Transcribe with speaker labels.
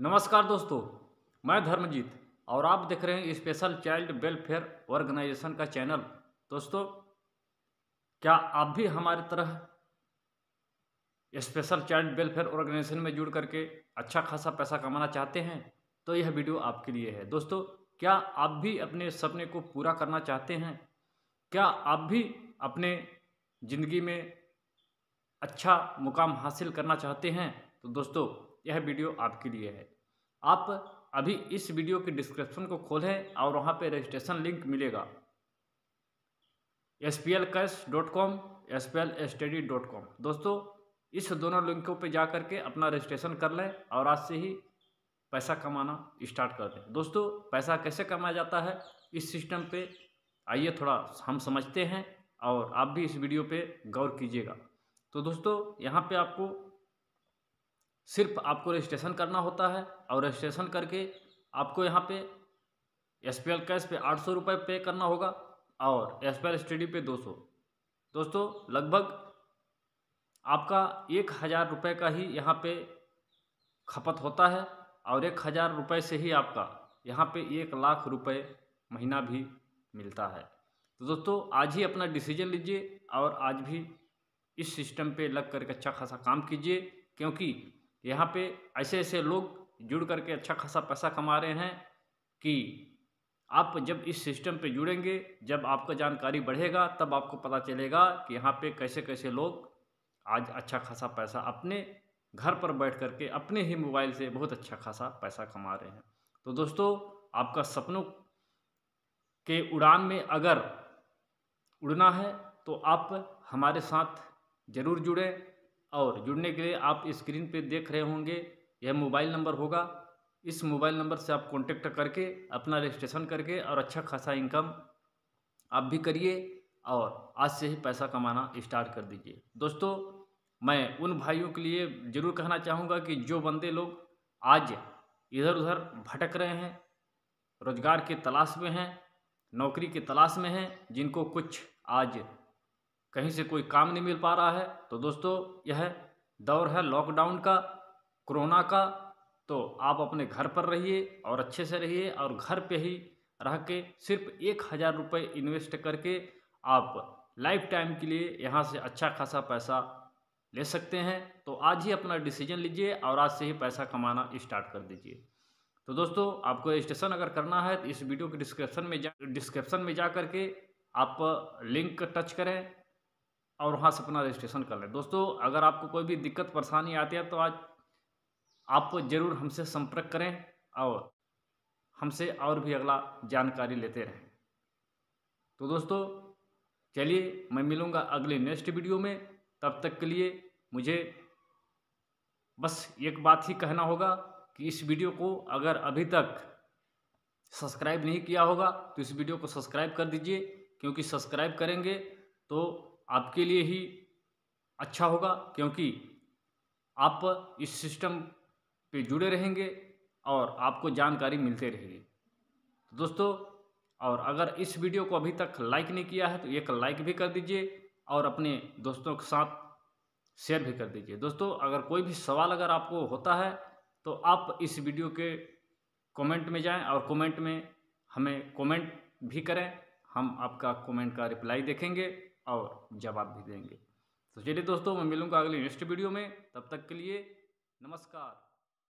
Speaker 1: नमस्कार दोस्तों मैं धर्मजीत और आप देख रहे हैं स्पेशल चाइल्ड वेलफेयर ऑर्गेनाइजेशन का चैनल दोस्तों क्या आप भी हमारी तरह स्पेशल चाइल्ड वेलफेयर ऑर्गेनाइजेशन में जुड़ करके अच्छा खासा पैसा कमाना चाहते हैं तो यह वीडियो आपके लिए है दोस्तों क्या आप भी अपने सपने को पूरा करना चाहते हैं क्या आप भी अपने ज़िंदगी में अच्छा मुकाम हासिल करना चाहते हैं तो दोस्तों यह वीडियो आपके लिए है आप अभी इस वीडियो के डिस्क्रिप्शन को खोलें और वहाँ पर रजिस्ट्रेशन लिंक मिलेगा S P L cash dot com S P L study dot com दोस्तों इस दोनों लिंकों पे जा कर के अपना रजिस्ट्रेशन कर लें और आज से ही पैसा कमाना स्टार्ट कर दें दोस्तों पैसा कैसे कमाया जाता है इस सिस्टम पे आइए थोड़ा हम समझते हैं और आप भी इस वीडियो पे गौर कीजिएगा तो दोस्तों यहाँ पे आपको सिर्फ आपको रजिस्ट्रेशन करना होता है और रजिस्ट्रेशन करके आपको यहाँ पे एस पी एल कैश पे आठ सौ रुपये पे करना होगा और एस पी एल स्टडी पे दो सौ दोस्तों लगभग आपका एक हज़ार रुपये का ही यहाँ पे खपत होता है और एक हज़ार रुपये से ही आपका यहाँ पे एक लाख रुपये महीना भी मिलता है तो दोस्तों आज ही अपना डिसीजन लीजिए और आज भी इस सिस्टम पे लग करके अच्छा खासा काम कीजिए क्योंकि यहाँ पे ऐसे ऐसे लोग जुड़ करके अच्छा खासा पैसा कमा रहे हैं कि आप जब इस सिस्टम पे जुड़ेंगे जब आपका जानकारी बढ़ेगा तब आपको पता चलेगा कि यहाँ पे कैसे कैसे लोग आज अच्छा खासा पैसा अपने घर पर बैठ करके अपने ही मोबाइल से बहुत अच्छा खासा पैसा कमा रहे हैं तो दोस्तों आपका सपनों के उड़ान में अगर उड़ना है तो आप हमारे साथ ज़रूर जुड़ें और जुड़ने के लिए आप स्क्रीन पे देख रहे होंगे यह मोबाइल नंबर होगा इस मोबाइल नंबर से आप कॉन्टेक्ट करके अपना रजिस्ट्रेशन करके और अच्छा खासा इनकम आप भी करिए और आज से ही पैसा कमाना स्टार्ट कर दीजिए दोस्तों मैं उन भाइयों के लिए ज़रूर कहना चाहूँगा कि जो बंदे लोग आज इधर उधर भटक रहे हैं रोज़गार के तलाश में हैं नौकरी के तलाश में हैं जिनको कुछ आज कहीं से कोई काम नहीं मिल पा रहा है तो दोस्तों यह दौर है लॉकडाउन का कोरोना का तो आप अपने घर पर रहिए और अच्छे से रहिए और घर पे ही रह के सिर्फ एक हज़ार रुपये इन्वेस्ट करके आप लाइफ टाइम के लिए यहाँ से अच्छा खासा पैसा ले सकते हैं तो आज ही अपना डिसीजन लीजिए और आज से ही पैसा कमाना स्टार्ट कर दीजिए तो दोस्तों आपको रजिस्ट्रेशन अगर करना है तो इस वीडियो के डिस्क्रिप्शन में जा डिस्क्रिप्शन में जा करके आप लिंक टच करें और वहाँ से अपना रजिस्ट्रेशन कर लें दोस्तों अगर आपको कोई भी दिक्कत परेशानी आती है तो आज आप ज़रूर हमसे संपर्क करें और हमसे और भी अगला जानकारी लेते रहें तो दोस्तों चलिए मैं मिलूँगा अगले नेक्स्ट वीडियो में तब तक के लिए मुझे बस एक बात ही कहना होगा कि इस वीडियो को अगर अभी तक सब्सक्राइब नहीं किया होगा तो इस वीडियो को सब्सक्राइब कर दीजिए क्योंकि सब्सक्राइब करेंगे तो आपके लिए ही अच्छा होगा क्योंकि आप इस सिस्टम पे जुड़े रहेंगे और आपको जानकारी मिलते रहेगी तो दोस्तों और अगर इस वीडियो को अभी तक लाइक नहीं किया है तो एक लाइक भी कर दीजिए और अपने दोस्तों के साथ शेयर भी कर दीजिए दोस्तों अगर कोई भी सवाल अगर आपको होता है तो आप इस वीडियो के कमेंट में जाएं और कमेंट में हमें कमेंट भी करें हम आपका कमेंट का रिप्लाई देखेंगे और जवाब भी देंगे तो चलिए दोस्तों मैं मिलूँगा अगले नेक्स्ट वीडियो में तब तक के लिए नमस्कार